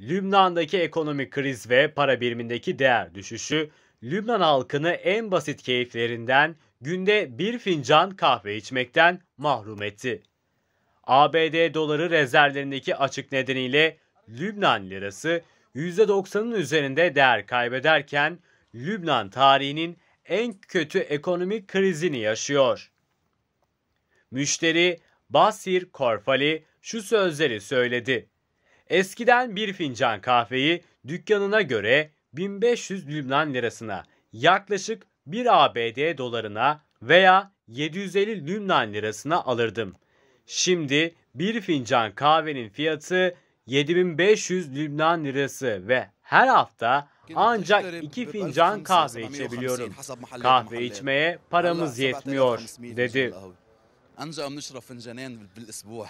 Lübnan'daki ekonomik kriz ve para birimindeki değer düşüşü Lübnan halkını en basit keyiflerinden günde bir fincan kahve içmekten mahrum etti. ABD doları rezervlerindeki açık nedeniyle Lübnan lirası %90'ın üzerinde değer kaybederken Lübnan tarihinin en kötü ekonomik krizini yaşıyor. Müşteri Basir Korfali şu sözleri söyledi. Eskiden bir fincan kahveyi dükkanına göre 1500 Lübnan lirasına yaklaşık 1 ABD dolarına veya 750 Lübnan lirasına alırdım. Şimdi bir fincan kahvenin fiyatı 7500 Lübnan lirası ve her hafta ancak iki fincan kahve içebiliyorum. Kahve içmeye paramız yetmiyor dedi.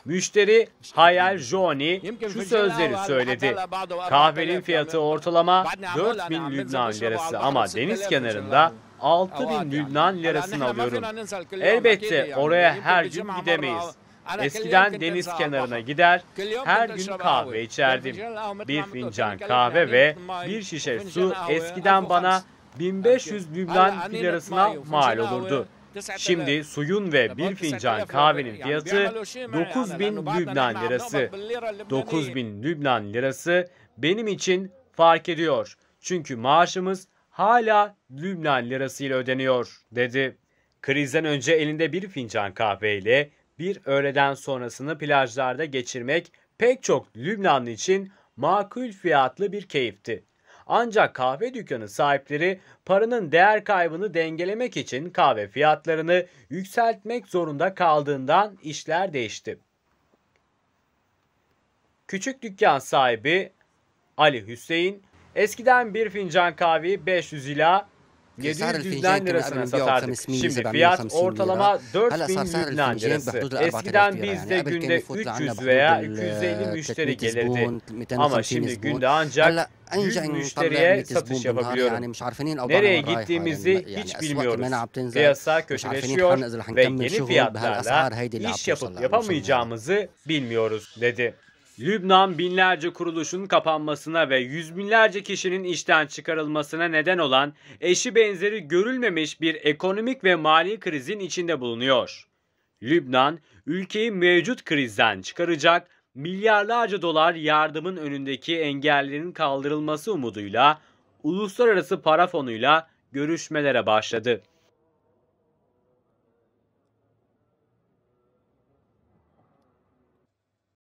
Müşteri Hayal Joni şu sözleri söyledi. Kahvenin fiyatı ortalama 4 bin Lübnan lirası ama deniz kenarında 6 bin Lübnan lirasını alıyorum. Elbette oraya her gün gidemeyiz. Eskiden deniz kenarına gider, her gün kahve içerdim. Bir fincan kahve ve bir şişe su eskiden bana 1500 Lübnan lirasına mal olurdu. Şimdi suyun ve bir fincan kahvenin fiyatı 9000 Lübnan lirası. 9000 Lübnan lirası benim için fark ediyor. Çünkü maaşımız hala Lübnan lirasıyla ödeniyor dedi. Krizden önce elinde bir fincan kahveyle bir öğleden sonrasını plajlarda geçirmek pek çok Lübnanlı için makul fiyatlı bir keyifti. Ancak kahve dükkanı sahipleri paranın değer kaybını dengelemek için kahve fiyatlarını yükseltmek zorunda kaldığından işler değişti. Küçük dükkan sahibi Ali Hüseyin eskiden bir fincan kahveyi 500 ila 700 Lübnan lirasına satardık. Şimdi fiyat ortalama 4000 Lübnan lirası. Eskiden bizde günde 300 veya 250 müşteri gelirdi. Ama şimdi günde ancak 100 müşteriye satış yapabiliyorum. Nereye gittiğimizi hiç bilmiyoruz. Piyasa köşeleşiyor ve yeni fiyatlarla iş yapıp yapamayacağımızı bilmiyoruz dedi. Lübnan binlerce kuruluşun kapanmasına ve yüz binlerce kişinin işten çıkarılmasına neden olan eşi benzeri görülmemiş bir ekonomik ve mali krizin içinde bulunuyor. Lübnan, ülkeyi mevcut krizden çıkaracak milyarlarca dolar yardımın önündeki engellerin kaldırılması umuduyla uluslararası para fonuyla görüşmelere başladı.